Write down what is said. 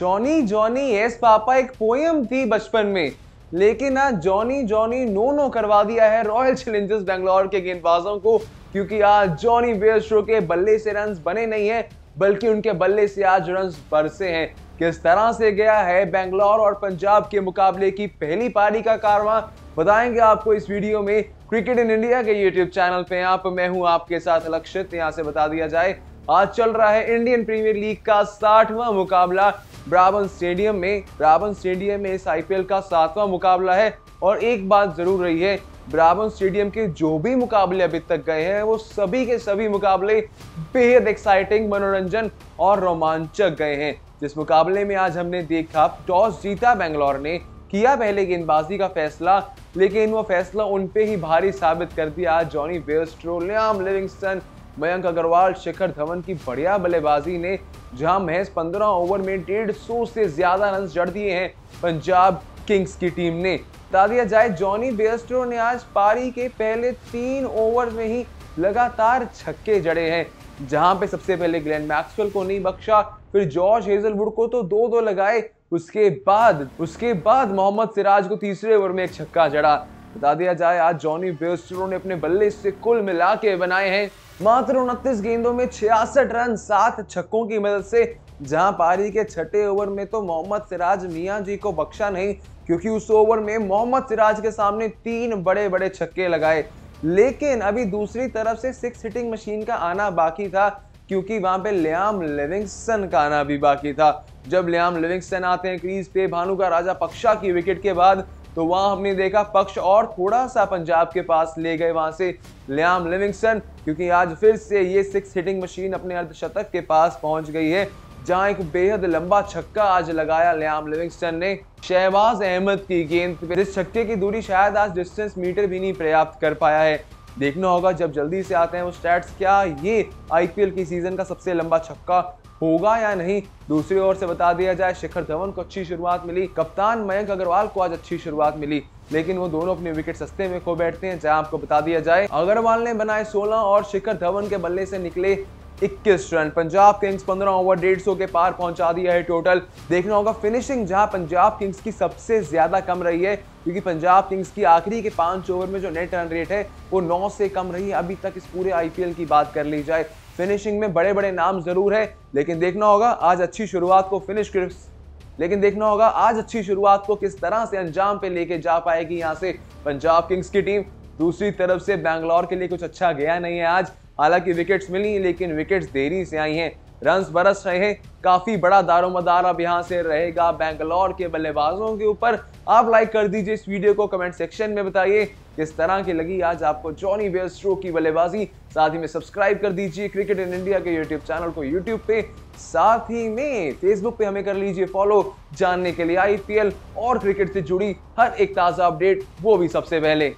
Johnny Johnny yes papa एक poem थी बचपन में लेकिन आज हाँ, जॉनी जॉनी नो नो करवा दिया है रॉयल चैलेंजर्स बेंगलोर के गेंदबाजों को क्योंकि आज जॉनी बेयरस्ट्रो के बल्ले से रन बने नहीं है बल्कि उनके बल्ले से आज रन बरसे हैं किस तरह से गया है बेंगलोर और पंजाब के मुकाबले की पहली पारी का कारवां बताएंगे आपको इस वीडियो में क्रिकेट इन इंडिया के यूट्यूब चैनल पे आप मैं हूं आपके साथ लक्षित यहां से बता दिया जाए आज चल रहा है इंडियन प्रीमियर लीग का साठवां मुकाबला ब्राबन स्टेडियम में ब्राबन स्टेडियम में इस आईपीएल का सातवां मुकाबला है और एक बात जरूर रही है ब्राबन स्टेडियम के जो भी मुकाबले अभी तक गए हैं वो सभी के सभी मुकाबले बेहद एक्साइटिंग मनोरंजन और रोमांचक गए हैं जिस मुकाबले में आज हमने देखा टॉस जीता बेंगलोर ने किया पहले गेंदबाजी का फैसला लेकिन वो फैसला उन पे ही भारी साबित कर दिया जॉनी वेस्ट्रो लियाम लिविंगस्टन मयंक अग्रवाल शिखर धवन की बढ़िया बल्लेबाजी ने जहां महज 15 ओवर में डेढ़ सौ से ज्यादा रन जड़ दिए हैं पंजाब किंग्स की टीम ने बता जाए जॉनी बेस्ट्रो ने आज पारी के पहले तीन ओवर में ही लगातार छक्के जड़े हैं जहां पे सबसे पहले ग्लेन मैक्सवेल को नहीं बख्शा फिर जॉर्ज हेजलवुड को तो दो दो लगाए उसके बाद उसके बाद मोहम्मद सिराज को तीसरे ओवर में एक छक्का जड़ा बता दिया जाए आज जॉनी बेस्टरों ने अपने बल्ले से कुल मिला के बनाए हैं मात्र उनतीस गेंदों में छियासठ रन सात छक्कों की मदद से जहां पारी के छठे ओवर में तो मोहम्मद सिराज मियां जी को बख्शा नहीं क्योंकि उस ओवर में मोहम्मद सिराज के सामने तीन बड़े बड़े छक्के लगाए लेकिन अभी दूसरी तरफ से सिक्स हिटिंग मशीन का आना बाकी था क्योंकि वहां पे लियाम लिविंगसन का आना भी बाकी था जब लियाम लिविंगसन आते हैं क्रीज पे भानु का राजा पक्षा की विकेट के बाद तो वहां हमने देखा पक्ष और थोड़ा सा पंजाब के पास ले गए वहां से लियाम लिविंगस्टन क्योंकि आज फिर से ये सिक्स हिटिंग मशीन अपने अर्धशतक के पास पहुंच गई है जहां एक बेहद लंबा छक्का आज लगाया लियाम लिविंगस्टन ने शहबाज अहमद की गेंद इस छक्के की दूरी शायद आज डिस्टेंस मीटर भी नहीं पर्याप्त कर पाया है देखना होगा जब जल्दी से आते हैं वो स्टैट्स क्या ये आईपीएल की सीजन का सबसे लंबा छक्का होगा या नहीं दूसरी ओर से बता दिया जाए शिखर धवन को अच्छी शुरुआत मिली कप्तान मयंक अग्रवाल को आज अच्छी शुरुआत मिली लेकिन वो दोनों अपने विकेट सस्ते में खो बैठते हैं जहां आपको बता दिया जाए अग्रवाल ने बनाए 16 और शिखर धवन के बल्ले से निकले 21 रन पंजाब किंग्स 15 ओवर 150 के पार पहुंचा दिया है टोटल देखना होगा फिनिशिंग जहां पंजाब किंग्स की सबसे ज्यादा कम रही है क्योंकि पंजाब किंग्स की आखिरी के पांच ओवर में जो नेट रन रेट है वो नौ से कम रही है अभी तक इस पूरे आईपीएल की बात कर ली जाए फिनिशिंग में बड़े बड़े नाम जरूर है लेकिन देखना होगा आज अच्छी शुरुआत को फिनिश लेकिन देखना होगा आज अच्छी शुरुआत को किस तरह से अंजाम पे लेके जा पाएगी यहाँ से पंजाब किंग्स की टीम दूसरी तरफ से बैंगलोर के लिए कुछ अच्छा गया नहीं है आज हालांकि विकेट्स मिली लेकिन विकेट्स देरी से आई हैं रन बरस रहे हैं काफ़ी बड़ा दारोमदार अब यहाँ से रहेगा बैंगलोर के बल्लेबाजों के ऊपर आप लाइक कर दीजिए इस वीडियो को कमेंट सेक्शन में बताइए किस तरह की लगी आज आपको जॉनी बेस्ट्रो की बल्लेबाजी साथ ही में सब्सक्राइब कर दीजिए क्रिकेट इन इंडिया के यूट्यूब चैनल को यूट्यूब पे साथ ही में फेसबुक पे हमें कर लीजिए फॉलो जानने के लिए आईपीएल और क्रिकेट से जुड़ी हर एक ताज़ा अपडेट वो भी सबसे पहले